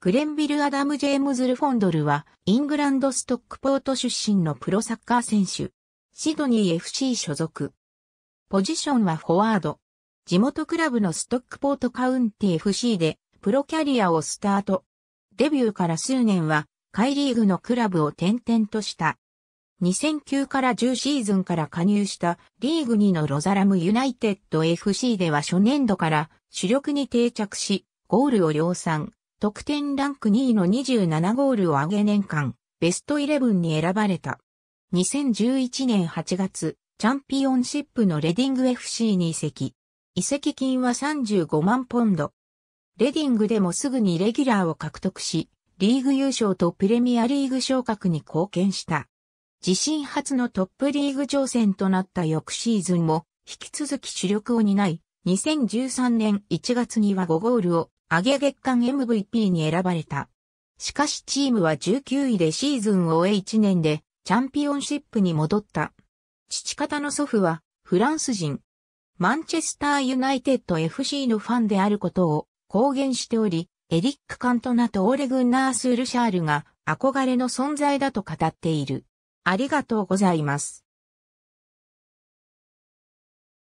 グレンビル・アダム・ジェームズ・ルフォンドルは、イングランド・ストックポート出身のプロサッカー選手。シドニー FC 所属。ポジションはフォワード。地元クラブのストックポートカウンティ FC で、プロキャリアをスタート。デビューから数年は、カイリーグのクラブを転々とした。2009から10シーズンから加入したリーグ2のロザラムユナイテッド FC では初年度から主力に定着し、ゴールを量産。得点ランク2位の27ゴールを上げ年間、ベストイレブンに選ばれた。2011年8月、チャンピオンシップのレディング FC に移籍。移籍金は35万ポンド。レディングでもすぐにレギュラーを獲得し、リーグ優勝とプレミアリーグ昇格に貢献した。自身初のトップリーグ挑戦となった翌シーズンも、引き続き主力を担い、2013年1月には5ゴールを、ギア月間 MVP に選ばれた。しかしチームは19位でシーズンを終え1年でチャンピオンシップに戻った。父方の祖父はフランス人。マンチェスターユナイテッド FC のファンであることを公言しており、エリック・カントナとオーレ・グンナース・ルシャールが憧れの存在だと語っている。ありがとうございます。